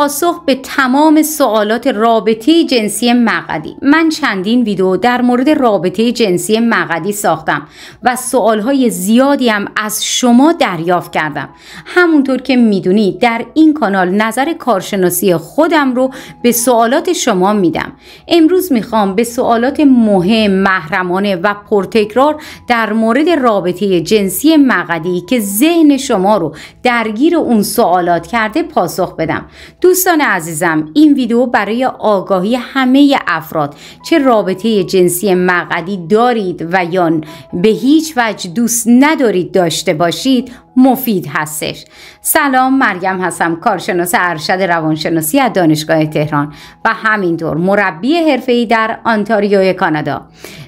پاسخ به تمام سوالات رابطه جنسی مقدی من چندین ویدیو در مورد رابطه جنسی مقدی ساختم و سوالهای زیادی هم از شما دریافت کردم همونطور که میدونید در این کانال نظر کارشناسی خودم رو به سوالات شما میدم امروز میخوام به سوالات مهم محرمانه و پرتکرار در مورد رابطه جنسی مقدی که ذهن شما رو درگیر اون سوالات کرده پاسخ بدم دوستان عزیزم این ویدیو برای آگاهی همه افراد چه رابطه جنسی مقعدی دارید و یا به هیچ وجه دوست ندارید داشته باشید مفید هستش سلام مریم هستم کارشناس ارشد روانشناسی از دانشگاه تهران و همینطور مربی ای در آنتاریو کانادا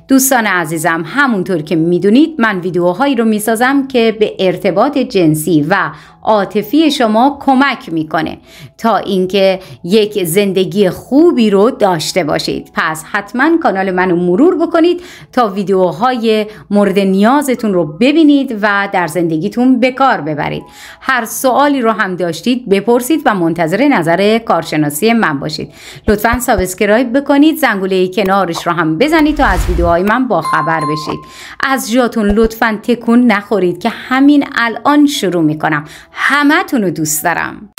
دوستان عزیزم همونطور که میدونید من ویدیوهایی رو میسازم که به ارتباط جنسی و عاطفی شما کمک میکنه تا اینکه یک زندگی خوبی رو داشته باشید پس حتما کانال منو مرور بکنید تا ویدیوهای مورد نیازتون رو ببینید و در زندگیتون به کار ببرید هر سوالی رو هم داشتید بپرسید و منتظر نظر کارشناسی من باشید لطفا سابسکرایب بکنید زنگوله کنارش رو هم بزنید تا از ویدیوهای من با خبر بشید از جاتون لطفا تکون نخورید که همین الان شروع میکنم همه تونو دوست دارم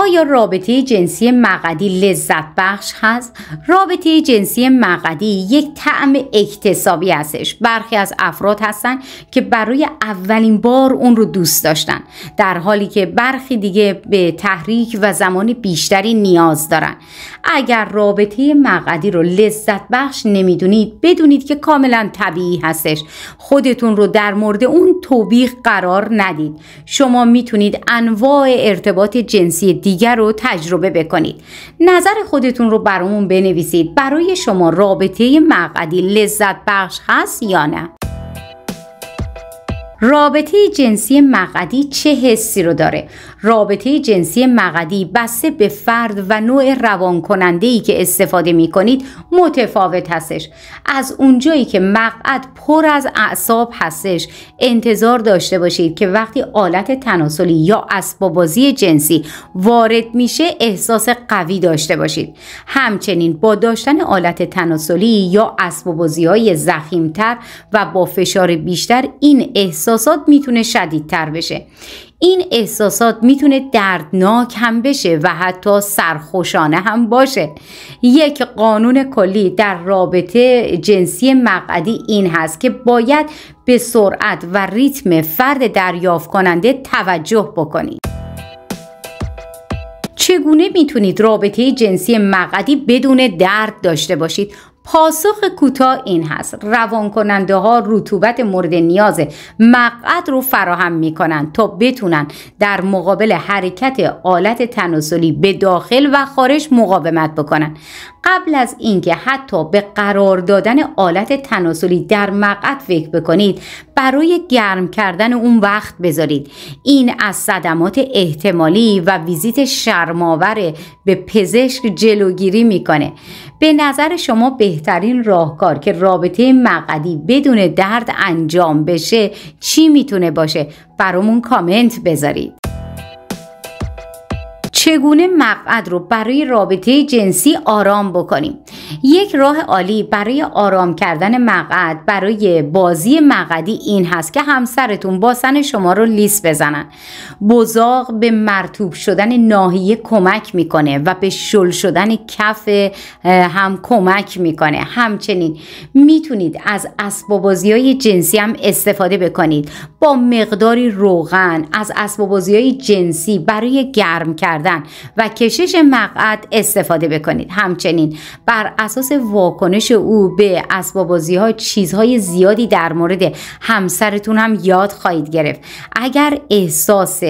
آیا رابطه جنسی مقدی لذت بخش هست؟ رابطه جنسی مقدی یک طعم اکتسابی هستش برخی از افراد هستند که برای اولین بار اون رو دوست داشتن در حالی که برخی دیگه به تحریک و زمان بیشتری نیاز دارن اگر رابطه مقدی رو لذت بخش نمیدونید بدونید که کاملا طبیعی هستش خودتون رو در مورد اون توبیخ قرار ندید شما میتونید انواع ارتباط جنسی دیگر رو تجربه بکنید نظر خودتون رو برامون بنویسید برای شما رابطه مقعدی لذت بخش هست یا نه رابطه جنسی مقعدی چه حسی رو داره رابطه جنسی مقدی بسته به فرد و نوع روان کننده ای که استفاده می کنید متفاوت هستش از اونجایی که مقعد پر از اعصاب هستش انتظار داشته باشید که وقتی آلت تناسلی یا اسبابازی جنسی وارد میشه احساس قوی داشته باشید همچنین با داشتن آلت تناسلی یا اسبابازی های تر و با فشار بیشتر این احساسات میتونه شدیدتر بشه این احساسات میتونه دردناک هم بشه و حتی سرخوشانه هم باشه یک قانون کلی در رابطه جنسی مقعدی این هست که باید به سرعت و ریتم فرد دریافت کننده توجه بکنید چگونه میتونید رابطه جنسی مقعدی بدون درد داشته باشید پاسخ کوتاه این هست روان کننده ها رطوبت مورد نیاز مقعد رو فراهم می کنند تا بتونن در مقابل حرکت آلت تناسلی به داخل و خارج مقاومت بکنن قبل از اینکه حتی به قرار دادن آلت تناسلی در مقعد فکر بکنید برای گرم کردن اون وقت بذارید این از صدمات احتمالی و ویزیت شرماور به پزشک جلوگیری میکنه به نظر شما بهترین راهکار که رابطه مقعدی بدون درد انجام بشه چی میتونه باشه برامون کامنت بذارید چگونه مقعد رو برای رابطه جنسی آرام بکنیم یک راه عالی برای آرام کردن مقعد برای بازی مقعدی این هست که همسرتون باسن شما رو لیس بزنن بزاق به مرتوب شدن ناحیه کمک میکنه و به شل شدن کف هم کمک میکنه همچنین میتونید از اسبابازی های جنسی هم استفاده بکنید با مقداری روغن از اسبابازی های جنسی برای گرم کردن و کشش مقعد استفاده بکنید همچنین بر اساس واکنش او به اسبابازی ها چیزهای زیادی در مورد همسرتون هم یاد خواهید گرفت اگر احساس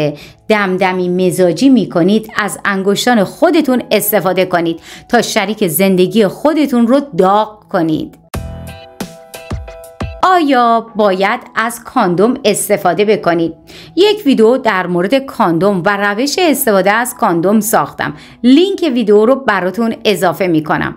دمدمی مزاجی می کنید از انگشتان خودتون استفاده کنید تا شریک زندگی خودتون رو داغ کنید آیا باید از کاندوم استفاده بکنید یک ویدیو در مورد کاندوم و روش استفاده از کاندوم ساختم لینک ویدیو رو براتون اضافه میکنم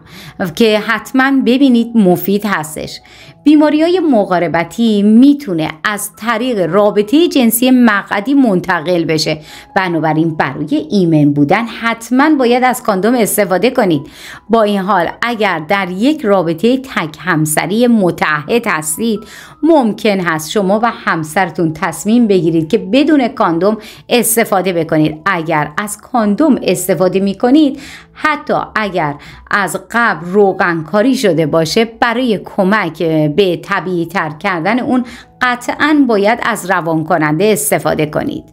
که حتما ببینید مفید هستش بیماری های مقاربتی میتونه از طریق رابطه جنسی مقعدی منتقل بشه بنابراین برای ایمن بودن حتما باید از کاندوم استفاده کنید با این حال اگر در یک رابطه تک همسری متعهد هستید ممکن هست شما و همسرتون تصمیم بگیرید که بدون کاندوم استفاده بکنید اگر از کاندوم استفاده میکنید حتی اگر از قبل روغنکاری شده باشه برای کمک به طبیعی تر کردن اون قطعا باید از روان کننده استفاده کنید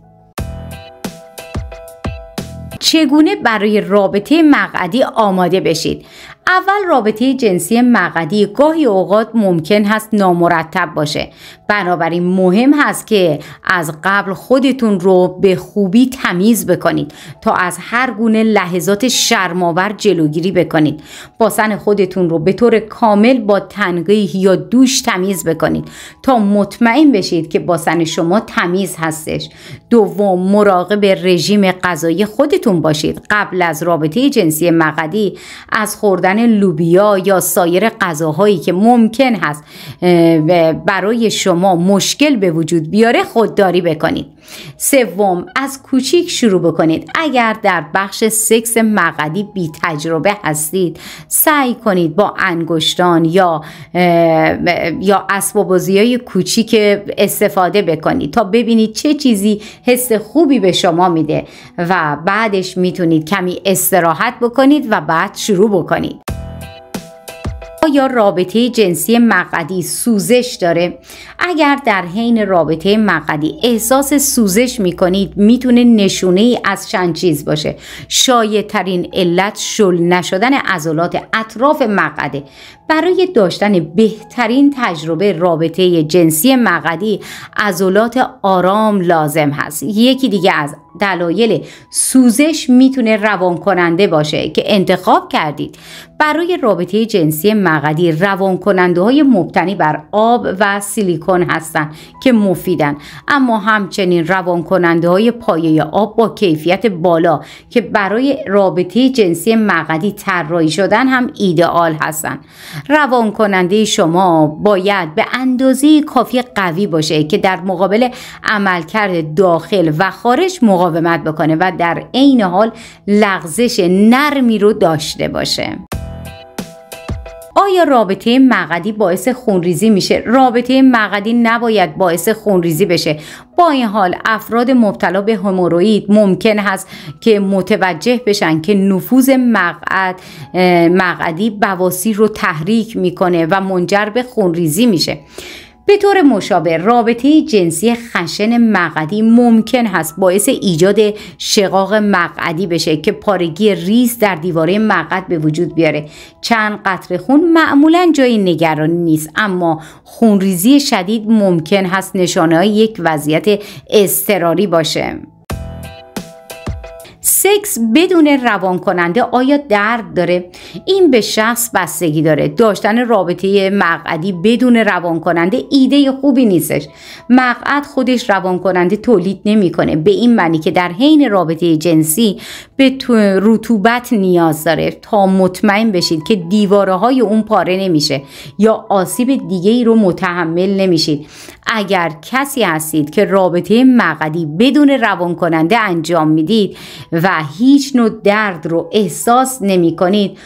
چگونه برای رابطه مقعدی آماده بشید اول رابطه جنسی مقعدی گاهی اوقات ممکن هست نامرتب باشه بنابراین مهم هست که از قبل خودتون رو به خوبی تمیز بکنید تا از هر گونه لحظات شرماور جلوگیری بکنید باسن خودتون رو به طور کامل با تنگه یا دوش تمیز بکنید تا مطمئن بشید که باسن شما تمیز هستش دوم مراقب رژیم غذایی خودتون باشید قبل از رابطه جنسی مقدی از خوردن لوبیا یا سایر غذاهایی که ممکن هست برای شما شما مشکل به وجود بیاره خودداری بکنید سوم از کوچیک شروع بکنید اگر در بخش سکس مقدی بی تجربه هستید سعی کنید با انگشتان یا یا اسبابازی های کوچیک استفاده بکنید تا ببینید چه چیزی حس خوبی به شما میده و بعدش میتونید کمی استراحت بکنید و بعد شروع بکنید آیا رابطه جنسی مقدی سوزش داره؟ اگر در حین رابطه مقدی احساس سوزش می کنید میتونه نشونه ای از چند چیز باشه شایع ترین علت شل نشدن عضلات اطراف مقده برای داشتن بهترین تجربه رابطه جنسی مقدی عضلات آرام لازم هست یکی دیگه از دلایل سوزش میتونه روان کننده باشه که انتخاب کردید برای رابطه جنسی مقدی روان کننده های مبتنی بر آب و سیلیکون هستند که مفیدن اما همچنین روان کننده های پایه آب با کیفیت بالا که برای رابطه جنسی مقدی طراحی شدن هم ایدئال هستند روان کننده شما باید به اندازه کافی قوی باشه که در مقابل عملکرد داخل و خارج مقاومت بکنه و در عین حال لغزش نرمی رو داشته باشه آیا رابطه مقدی باعث خونریزی میشه رابطه مقدی نباید باعث خونریزی بشه با این حال افراد مبتلا به هموروئید ممکن هست که متوجه بشن که نفوذ مقعد مقعدی بواسیر رو تحریک میکنه و منجر به خونریزی میشه به طور مشابه رابطه جنسی خشن مقعدی ممکن هست باعث ایجاد شقاق مقعدی بشه که پارگی ریز در دیواره مقعد به وجود بیاره چند قطره خون معمولا جای نگرانی نیست اما خونریزی شدید ممکن هست نشانه های یک وضعیت اضطراری باشه سکس بدون روان کننده آیا درد داره این به شخص بستگی داره داشتن رابطه مقعدی بدون روان کننده ایده خوبی نیستش مقعد خودش روان کننده تولید نمیکنه به این معنی که در حین رابطه جنسی به رطوبت نیاز داره تا مطمئن بشید که دیواره های اون پاره نمیشه یا آسیب دیگه ای رو متحمل نمیشید اگر کسی هستید که رابطه مقدی بدون روان کننده انجام میدید و هیچ نوع درد رو احساس نمی کنید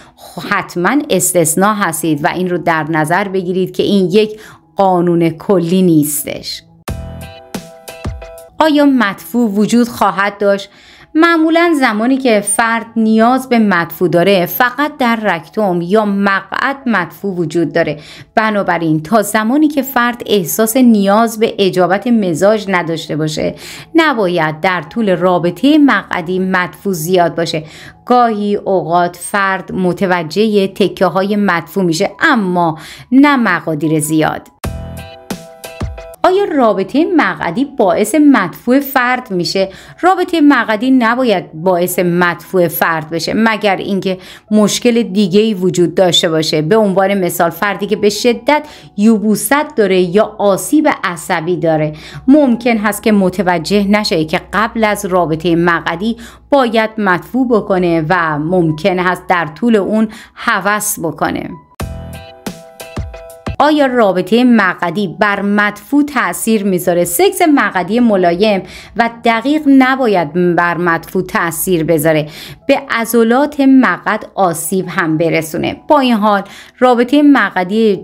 حتما استثنا هستید و این رو در نظر بگیرید که این یک قانون کلی نیستش آیا مدفوع وجود خواهد داشت معمولا زمانی که فرد نیاز به مدفوع داره فقط در رکتوم یا مقعد مدفوع وجود داره بنابراین تا زمانی که فرد احساس نیاز به اجابت مزاج نداشته باشه نباید در طول رابطه مقعدی مدفوع زیاد باشه گاهی اوقات فرد متوجه تکه های مدفوع میشه اما نه مقادیر زیاد آیا رابطه مقعدی باعث مدفوع فرد میشه رابطه مقعدی نباید باعث مدفوع فرد بشه مگر اینکه مشکل دیگه ای وجود داشته باشه به عنوان مثال فردی که به شدت یوبوست داره یا آسیب عصبی داره ممکن هست که متوجه نشه که قبل از رابطه مقعدی باید مدفوع بکنه و ممکن هست در طول اون هوس بکنه آیا رابطه مقدی بر مدفوع تاثیر میذاره سکس مقدی ملایم و دقیق نباید بر مدفوع تاثیر بذاره به عضلات مقد آسیب هم برسونه با این حال رابطه مقدی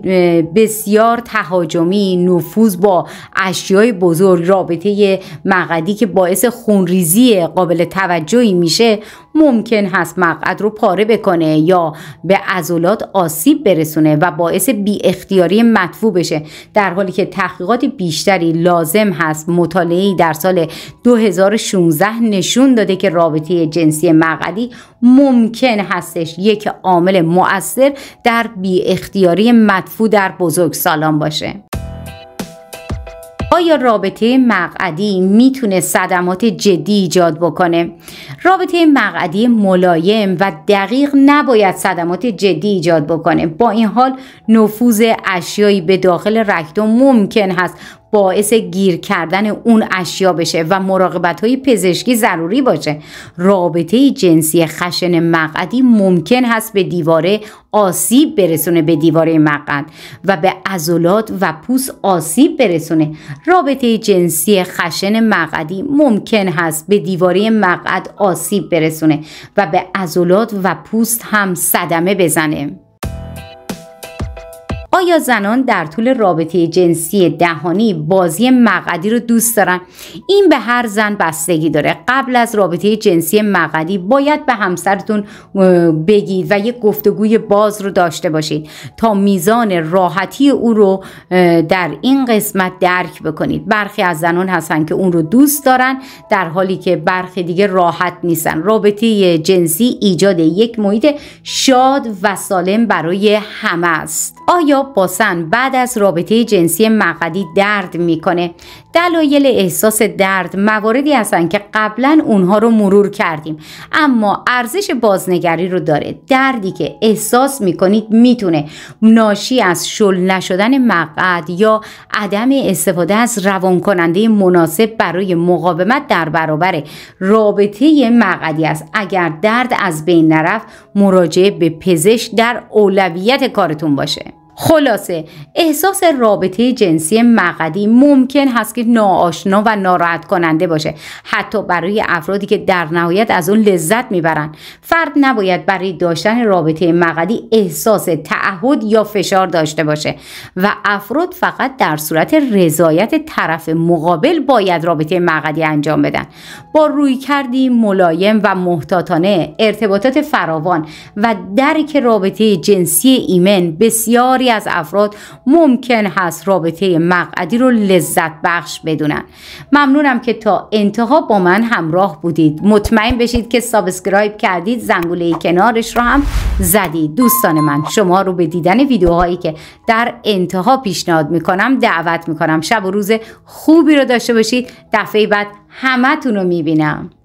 بسیار تهاجمی نفوذ با اشیای بزرگ رابطه مقدی که باعث خونریزی قابل توجهی میشه ممکن هست مقعد رو پاره بکنه یا به عضلات آسیب برسونه و باعث بی اختیاری مدفوع بشه در حالی که تحقیقات بیشتری لازم هست مطالعه در سال 2016 نشون داده که رابطه جنسی مقعدی ممکن هستش یک عامل مؤثر در بی اختیاری مدفوع در بزرگ سالان باشه آیا رابطه مقعدی میتونه صدمات جدی ایجاد بکنه رابطه مقعدی ملایم و دقیق نباید صدمات جدی ایجاد بکنه با این حال نفوذ اشیایی به داخل رکتوم ممکن هست باعث گیر کردن اون اشیا بشه و مراقبت های پزشکی ضروری باشه رابطه جنسی خشن مقعدی ممکن هست به دیواره آسیب برسونه به دیواره مقعد و به عضلات و پوست آسیب برسونه رابطه جنسی خشن مقعدی ممکن هست به دیواره مقعد آسیب برسونه و به عضلات و پوست هم صدمه بزنه آیا زنان در طول رابطه جنسی دهانی بازی مقدی رو دوست دارن این به هر زن بستگی داره قبل از رابطه جنسی مقدی باید به همسرتون بگید و یک گفتگوی باز رو داشته باشید تا میزان راحتی او رو در این قسمت درک بکنید برخی از زنان هستن که اون رو دوست دارن در حالی که برخی دیگه راحت نیستن رابطه جنسی ایجاد یک محیط شاد و سالم برای همه است آیا باسن بعد از رابطه جنسی مقدی درد میکنه دلایل احساس درد مواردی هستند که قبلا اونها رو مرور کردیم اما ارزش بازنگری رو داره دردی که احساس میکنید میتونه ناشی از شل نشدن مقعد یا عدم استفاده از روان کننده مناسب برای مقاومت در برابر رابطه مقعدی است اگر درد از بین نرفت مراجعه به پزشک در اولویت کارتون باشه خلاصه احساس رابطه جنسی مقدی ممکن هست که ناآشنا و ناراحت کننده باشه حتی برای افرادی که در نهایت از اون لذت میبرن فرد نباید برای داشتن رابطه مقدی احساس تعهد یا فشار داشته باشه و افراد فقط در صورت رضایت طرف مقابل باید رابطه مقدی انجام بدن با روی کردی ملایم و محتاطانه ارتباطات فراوان و درک رابطه جنسی ایمن بسیاری بسیاری از افراد ممکن هست رابطه مقعدی رو لذت بخش بدونن ممنونم که تا انتها با من همراه بودید مطمئن بشید که سابسکرایب کردید زنگوله کنارش رو هم زدید دوستان من شما رو به دیدن ویدیوهایی که در انتها پیشنهاد میکنم دعوت میکنم شب و روز خوبی رو داشته باشید دفعه بعد همتون رو میبینم